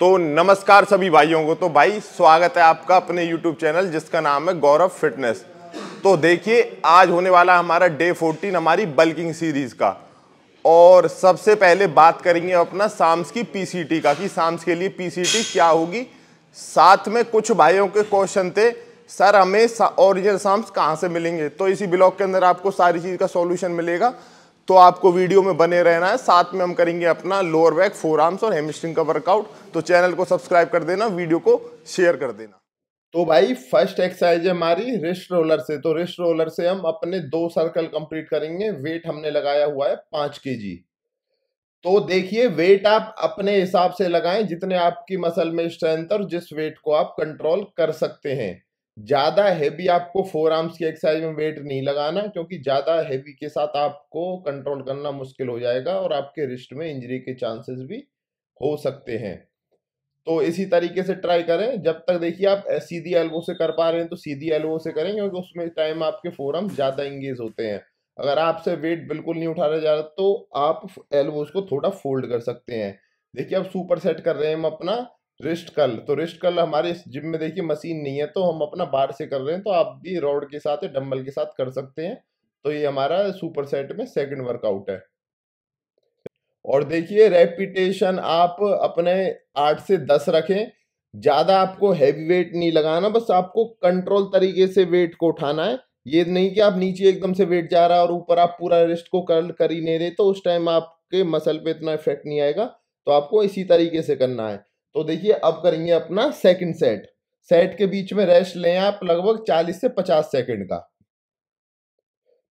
तो नमस्कार सभी भाइयों को तो भाई स्वागत है आपका अपने यूट्यूब चैनल जिसका नाम है गौरव फिटनेस तो देखिए आज होने वाला हमारा डे फोर्टीन हमारी बल्किंग सीरीज का और सबसे पहले बात करेंगे अपना साम्स की पीसीटी का कि साम्स के लिए पीसीटी क्या होगी साथ में कुछ भाइयों के क्वेश्चन थे सर हमें ओरिजिनल साम्स कहाँ से मिलेंगे तो इसी ब्लॉग के अंदर आपको सारी चीज़ का सॉल्यूशन मिलेगा तो आपको वीडियो में बने रहना है साथ में हम करेंगे अपना लोअर बैक फोर आर्म्स और हेमस्ट्रिंग का वर्कआउट तो चैनल को सब्सक्राइब कर देना वीडियो को शेयर कर देना तो भाई फर्स्ट एक्सरसाइज है हमारी रिस्ट रोलर से तो रिस्ट रोलर से हम अपने दो सर्कल कंप्लीट करेंगे वेट हमने लगाया हुआ है पांच के जी तो देखिए वेट आप अपने हिसाब से लगाएं जितने आपकी मसल में स्ट्रेंथ और जिस वेट को आप कंट्रोल कर सकते हैं ज़्यादा हैवी आपको फोर आर्म्स की एक्सरसाइज में वेट नहीं लगाना क्योंकि ज़्यादा हैवी के साथ आपको कंट्रोल करना मुश्किल हो जाएगा और आपके रिस्ट में इंजरी के चांसेस भी हो सकते हैं तो इसी तरीके से ट्राई करें जब तक देखिए आप सीधी एल्बो से कर पा रहे हैं तो सीधी एल्बो से करें क्योंकि उसमें टाइम आपके फोर आर्म्स ज़्यादा इंगेज होते हैं अगर आपसे वेट बिल्कुल नहीं उठा रहा जा रहा तो आप एल्बोज को थोड़ा फोल्ड कर सकते हैं देखिए आप सुपर सेट कर रहे हैं हम अपना रिस्ट कल तो रिस्ट कल हमारे जिम में देखिए मशीन नहीं है तो हम अपना बाहर से कर रहे हैं तो आप भी रॉड के साथ डम्बल के साथ कर सकते हैं तो ये हमारा सुपर सेट में सेकेंड वर्कआउट है और देखिए रेपिटेशन आप अपने आठ से दस रखें ज़्यादा आपको हैवी वेट नहीं लगाना बस आपको कंट्रोल तरीके से वेट को उठाना है ये नहीं कि आप नीचे एकदम से वेट जा रहा है और ऊपर आप पूरा रिस्ट को कर्ल कर ही नहीं रहे तो उस टाइम आपके मसल पे इतना इफेक्ट नहीं आएगा तो आपको इसी तरीके से करना है तो देखिए अब करेंगे अपना सेकंड सेट सेट के बीच में रेस्ट लें आप लगभग 40 से 50 सेकंड का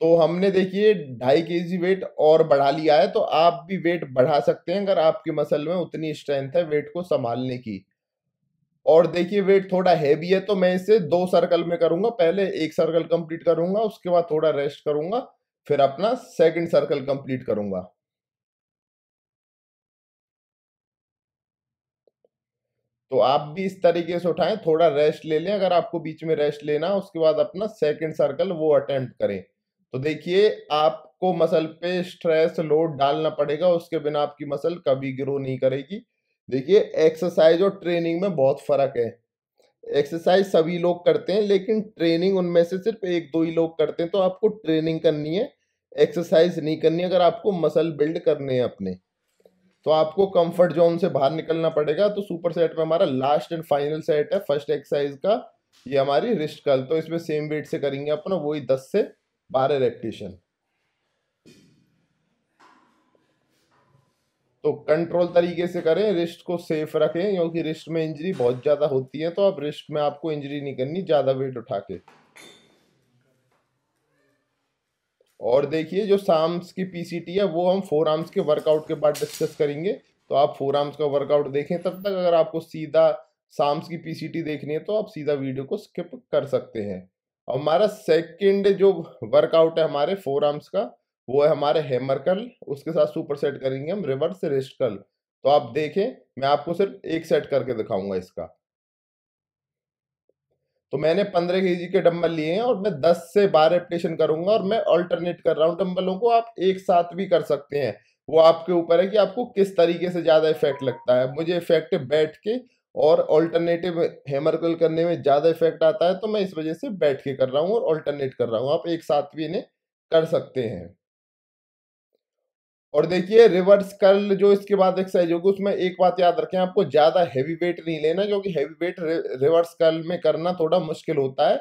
तो हमने देखिए ढाई के जी वेट और बढ़ा लिया है तो आप भी वेट बढ़ा सकते हैं अगर आपके मसल में उतनी स्ट्रेंथ है वेट को संभालने की और देखिए वेट थोड़ा हैवी है तो मैं इसे दो सर्कल में करूंगा पहले एक सर्कल कंप्लीट करूंगा उसके बाद थोड़ा रेस्ट करूंगा फिर अपना सेकंड सर्कल कंप्लीट करूंगा तो आप भी इस तरीके से उठाएं थोड़ा रेस्ट ले लें अगर आपको बीच में रेस्ट लेना उसके बाद अपना सेकंड सर्कल वो अटेम्प्ट करें तो देखिए आपको मसल पे स्ट्रेस लोड डालना पड़ेगा उसके बिना आपकी मसल कभी ग्रो नहीं करेगी देखिए एक्सरसाइज और ट्रेनिंग में बहुत फर्क है एक्सरसाइज सभी लोग करते हैं लेकिन ट्रेनिंग उनमें से सिर्फ एक दो ही लोग करते हैं तो आपको ट्रेनिंग करनी है एक्सरसाइज नहीं करनी अगर आपको मसल बिल्ड करने हैं अपने तो आपको कंफर्ट जोन से बाहर निकलना पड़ेगा तो सुपर सेट में हमारा लास्ट एंड फाइनल सेट है फर्स्ट एक्सरसाइज का ये हमारी रिस्ट कल तो इसमें सेम वेट से करेंगे अपन वही दस से बारह रेपिटेशन तो कंट्रोल तरीके से करें रिस्ट को सेफ रखें क्योंकि रिस्ट में इंजरी बहुत ज़्यादा होती है तो अब रिस्ट में आपको इंजरी नहीं करनी ज़्यादा वेट उठा के और देखिए जो साम्स की पीसीटी है वो हम फोर आर्म्स के वर्कआउट के बाद डिस्कस करेंगे तो आप फोर आर्म्स का वर्कआउट देखें तब तक अगर आपको सीधा साम्स की पीसीटी देखनी है तो आप सीधा वीडियो को स्किप कर सकते हैं और हमारा सेकंड जो वर्कआउट है हमारे फोर आर्म्स का वो है हमारे हैमर कल उसके साथ सुपर सेट करेंगे हम रिवर्स रिस्ट कल तो आप देखें मैं आपको सिर्फ एक सेट करके दिखाऊंगा इसका तो मैंने पंद्रह के जी के डम्बल लिए हैं और मैं दस से बारह रेपिटेशन करूंगा और मैं ऑल्टरनेट कर रहा हूँ डम्बलों को आप एक साथ भी कर सकते हैं वो आपके ऊपर है कि आपको किस तरीके से ज़्यादा इफेक्ट लगता है मुझे इफेक्ट बैठ के और ऑल्टरनेटिव हेमर कल करने में ज़्यादा इफेक्ट आता है तो मैं इस वजह से बैठ के कर रहा हूँ और ऑल्टरनेट कर रहा हूँ आप एक साथ भी इन्हें कर सकते हैं और देखिए रिवर्स कर्ल जो इसके बाद एक्सरसाइज होगी उसमें एक बात याद रखें आपको ज़्यादा हैवी वेट नहीं लेना क्योंकि हैवी वेट रिवर्स कर्ल में करना थोड़ा मुश्किल होता है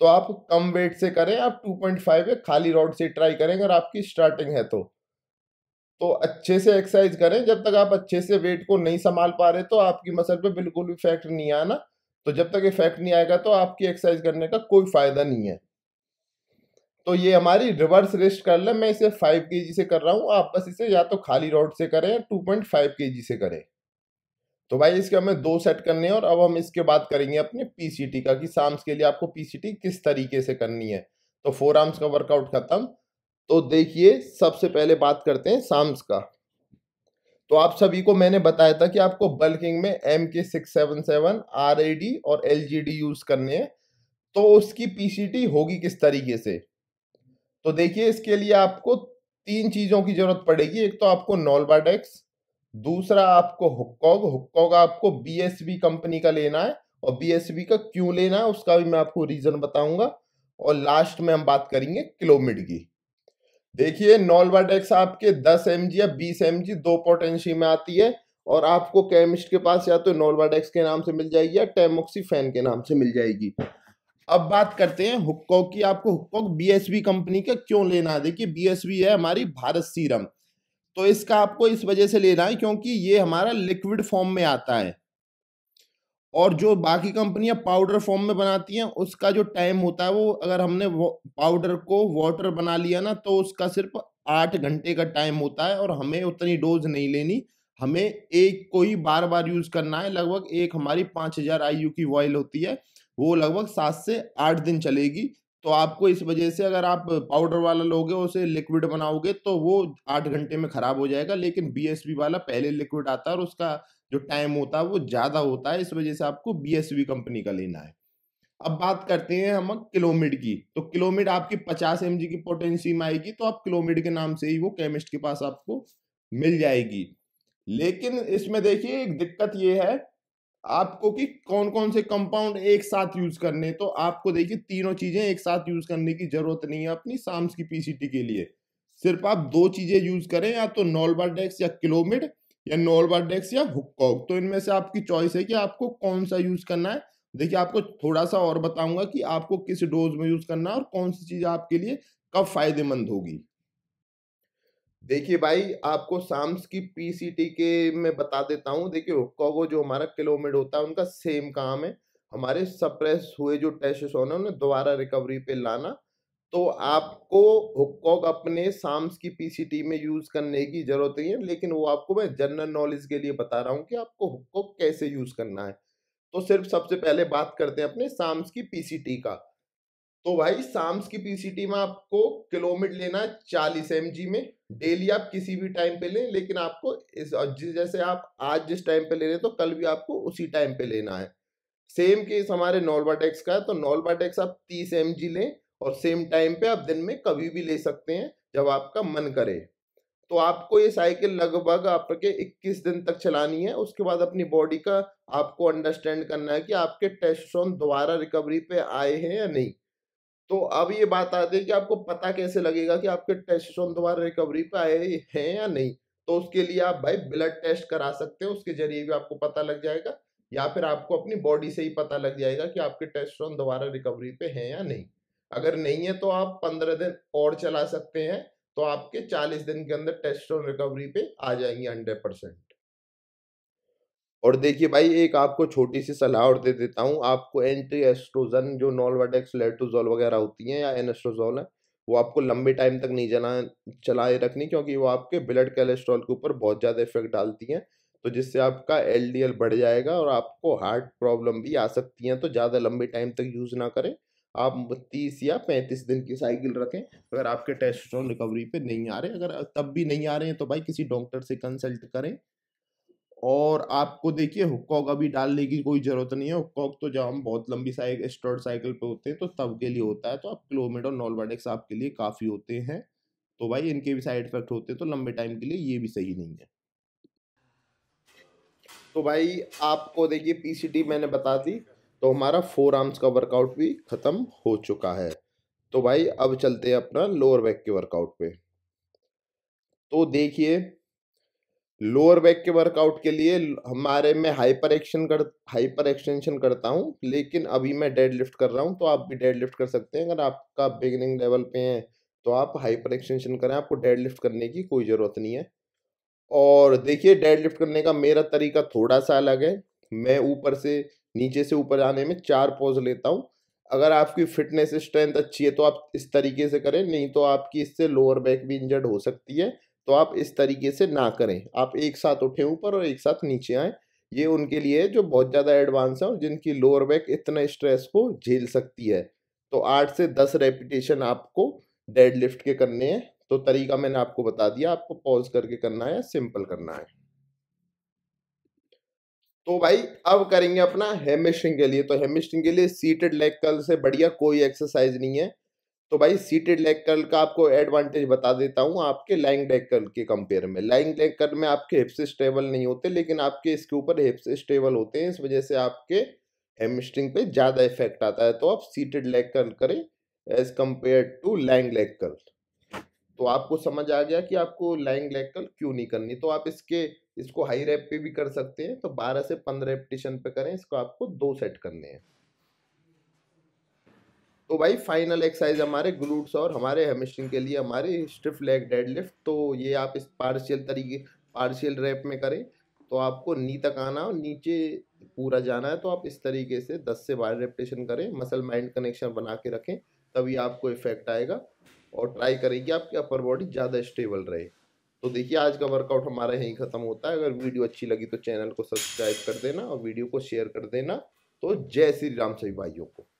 तो आप कम वेट से करें आप 2.5 पॉइंट खाली रॉड से ट्राई करें अगर आपकी स्टार्टिंग है तो तो अच्छे से एक्सरसाइज करें जब तक आप अच्छे से वेट को नहीं संभाल पा रहे तो आपकी मसल पर बिल्कुल भी इफेक्ट नहीं आना तो जब तक इफेक्ट नहीं आएगा तो आपकी एक्सरसाइज करने का कोई फायदा नहीं है तो ये हमारी रिवर्स रिस्ट कर लें मैं इसे फाइव के से कर रहा हूँ आप बस इसे या तो खाली रॉड से करें या टू पॉइंट फाइव के से करें तो भाई इसके हमें दो सेट करने हैं और अब हम इसके बाद करेंगे अपने पीसीटी का कि साम्स के लिए आपको पीसीटी किस तरीके से करनी है तो फोर आर्म्स का वर्कआउट खत्म तो देखिए सबसे पहले बात करते हैं साम्स का तो आप सभी को मैंने बताया था कि आपको बल्किंग में M K six seven seven R और एल जी डी यूज करने हैं तो उसकी टी होगी किस तरीके से तो देखिए इसके लिए आपको तीन चीज़ों की ज़रूरत पड़ेगी एक तो आपको नॉलबाडेक्स दूसरा आपको हुक्कॉग हुक्कॉग आपको बी कंपनी का लेना है और बी का क्यों लेना है उसका भी मैं आपको रीज़न बताऊंगा और लास्ट में हम बात करेंगे किलोमिड की देखिए नॉलवाडेक्स आपके 10 एम या 20 एम दो पोटेंशी में आती है और आपको केमिस्ट के पास या तो नॉलवाडेक्स के नाम से मिल जाएगी या टेमोक्सीफेन के नाम से मिल जाएगी अब बात करते हैं हुक्कोक की आपको हुक्कोक बीएसबी कंपनी का क्यों लेना है देखिए बीएसबी है हमारी भारत सीरम तो इसका आपको इस वजह से लेना है क्योंकि ये हमारा लिक्विड फॉर्म में आता है और जो बाकी कंपनियां पाउडर फॉर्म में बनाती हैं उसका जो टाइम होता है वो अगर हमने पाउडर को वाटर बना लिया ना तो उसका सिर्फ आठ घंटे का टाइम होता है और हमें उतनी डोज नहीं लेनी हमें एक को ही बार बार यूज करना है लगभग एक हमारी पाँच हजार आई की वॉयल होती है वो लगभग सात से आठ दिन चलेगी तो आपको इस वजह से अगर आप पाउडर वाला लोगे उसे लिक्विड बनाओगे तो वो आठ घंटे में खराब हो जाएगा लेकिन बी वाला पहले लिक्विड आता है और उसका जो टाइम होता है वो ज़्यादा होता है इस वजह से आपको बी कंपनी का लेना है अब बात करते हैं हम किलोमिड की तो किलोमिड आपकी पचास एम की पोटेंशियम आएगी तो आप किलोमिड के नाम से ही वो केमिस्ट के पास आपको मिल जाएगी लेकिन इसमें देखिए एक दिक्कत ये है आपको कि कौन कौन से कंपाउंड एक साथ यूज करने तो आपको देखिए तीनों चीजें एक साथ यूज करने की जरूरत नहीं है अपनी साम्स की पीसीटी के लिए सिर्फ आप दो चीजें यूज करें या तो नॉलबाडेक्स या किलोमिड या नॉलबाडेक्स या हुक्कॉक तो इनमें से आपकी चॉइस है कि आपको कौन सा यूज करना है देखिए आपको थोड़ा सा और बताऊंगा कि आपको किस डोज में यूज करना है और कौन सी चीज आपके लिए कब फायदेमंद होगी देखिए भाई आपको साम्स की पीसीटी के मैं बता देता हूँ देखिए हुक्का जो हमारा किलोमीटर होता है उनका सेम काम है हमारे सप्रेस हुए जो टेस्ट होने उन्हें दोबारा रिकवरी पे लाना तो आपको हुक्का अपने साम्स की पीसीटी में यूज करने की जरूरत नहीं है लेकिन वो आपको मैं जनरल नॉलेज के लिए बता रहा हूँ कि आपको हुक्का कैसे यूज करना है तो सिर्फ सबसे पहले बात करते हैं अपने साम्स की पीसीटी का तो भाई साम्स की पीसीटी में आपको किलोमीटर लेना है चालीस एम में डेली आप किसी भी टाइम पे लें लेकिन आपको इस जैसे आप आज जिस टाइम पे ले रहे हैं तो कल भी आपको उसी टाइम पे लेना है सेम केस हमारे नॉलबाटेक्स का है तो नॉलबाटेक्स आप तीस एम लें और सेम टाइम पे आप दिन में कभी भी ले सकते हैं जब आपका मन करे तो आपको ये साइकिल लगभग आपके 21 दिन तक चलानी है उसके बाद अपनी बॉडी का आपको अंडरस्टैंड करना है कि आपके टेस्ट दोबारा रिकवरी पे आए हैं या नहीं तो अब ये बात आती है कि आपको पता कैसे लगेगा कि आपके टेस्टोस्टेरोन दोबारा रिकवरी पे आए हैं या नहीं तो उसके लिए आप भाई ब्लड टेस्ट करा सकते हैं उसके जरिए भी आपको पता लग जाएगा या फिर आपको अपनी बॉडी से ही पता लग जाएगा कि आपके टेस्टोस्टेरोन दोबारा रिकवरी पे है या नहीं अगर नहीं है तो आप पंद्रह दिन और चला सकते हैं तो आपके चालीस दिन के अंदर टेस्ट रिकवरी पे आ जाएंगे हंड्रेड परसेंट और देखिए भाई एक आपको छोटी सी सलाह और दे देता हूँ आपको एंटी एस्ट्रोजन जो नॉलवाडेक्स लेटोजोल वगैरह होती हैं या एनेस्ट्रोजोल है वो आपको लंबे टाइम तक नहीं जला चलाए रखनी क्योंकि वो आपके ब्लड कोलेस्ट्रॉल के ऊपर बहुत ज़्यादा इफेक्ट डालती हैं तो जिससे आपका एल बढ़ जाएगा और आपको हार्ट प्रॉब्लम भी आ सकती हैं तो ज़्यादा लंबे टाइम तक यूज़ ना करें आप तीस या पैंतीस दिन की साइकिल रखें अगर आपके टेस्ट्रॉल रिकवरी पे नहीं आ रहे अगर तब भी नहीं आ रहे हैं तो भाई किसी डॉक्टर से कंसल्ट करें और आपको देखिए हुकॉक अभी डालने की कोई ज़रूरत नहीं है हुकॉक तो जब हम बहुत लंबी साइकिल साइकिल पे होते हैं तो तब के लिए होता है तो आप क्लोमेट और नॉलवाडेक्स आपके लिए काफ़ी होते हैं तो भाई इनके भी साइड इफेक्ट होते हैं तो लंबे टाइम के लिए ये भी सही नहीं है तो भाई आपको देखिए पीसीटी मैंने बता दी तो हमारा फोर आर्म्स का वर्कआउट भी ख़त्म हो चुका है तो भाई अब चलते हैं अपना लोअर बैक के वर्कआउट पे तो देखिए लोअर बैक के वर्कआउट के लिए हमारे में हाइपर एक्शन कर हाइपर एक्सटेंशन करता हूँ लेकिन अभी मैं डेड लिफ्ट कर रहा हूँ तो आप भी डेड लिफ्ट कर सकते हैं अगर आपका बिगिनिंग लेवल पे है तो आप हाइपर एक्सटेंशन करें आपको डेड लिफ्ट करने की कोई ज़रूरत नहीं है और देखिए डेड लिफ्ट करने का मेरा तरीका थोड़ा सा अलग है मैं ऊपर से नीचे से ऊपर आने में चार पोज लेता हूँ अगर आपकी फिटनेस स्ट्रेंथ अच्छी है तो आप इस तरीके से करें नहीं तो आपकी इससे लोअर बैक भी इंजर्ड हो सकती है तो आप इस तरीके से ना करें आप एक साथ उठें ऊपर और एक साथ नीचे आएँ ये उनके लिए है जो बहुत ज़्यादा एडवांस है और जिनकी लोअर बैक इतना स्ट्रेस को झेल सकती है तो आठ से दस रेपिटेशन आपको डेड लिफ्ट के करने हैं तो तरीका मैंने आपको बता दिया आपको पॉज करके करना है सिंपल करना है तो भाई अब करेंगे अपना हेमिस्ट्रिंग के लिए तो हेमिस्ट्रिंग के लिए सीटेड लेग कल से बढ़िया कोई एक्सरसाइज नहीं है तो भाई सीटेड लेग कर्ल का आपको एडवांटेज बता देता हूँ आपके लाइंग लेग कर्ल के कंपेयर में लाइंग लेग कर्ल में आपके हिप्स स्टेबल नहीं होते लेकिन आपके इसके ऊपर हिप्स स्टेबल होते हैं इस वजह से आपके हेमस्ट्रिंग पे ज़्यादा इफेक्ट आता है तो आप सीटेड लेग कर्ल करें as compare to lying leg curl तो आपको समझ आ गया कि आपको लाइंग लेग कर्ल क्यों नहीं करनी तो आप इसके इसको हाई रेप पे भी कर सकते हैं तो बारह से पंद्रह रेपटिशन पे करें इसको आपको दो सेट करने हैं तो भाई फाइनल एक्सरसाइज हमारे ग्लूट्स और हमारे हेमिस्ट्रिंग के लिए हमारे स्टिफ लेग डेडलिफ्ट तो ये आप इस पार्शियल तरीके पार्शियल रैप में करें तो आपको नी तक आना और नीचे पूरा जाना है तो आप इस तरीके से 10 से बारह रेपटेशन करें मसल माइंड कनेक्शन बना के रखें तभी आपको इफेक्ट आएगा और ट्राई करेगी आपकी अपर बॉडी ज़्यादा स्टेबल रहे तो देखिए आज का वर्कआउट हमारा यहीं ख़त्म होता है अगर वीडियो अच्छी लगी तो चैनल को सब्सक्राइब कर देना और वीडियो को शेयर कर देना तो जय श्री राम सभी भाइयों को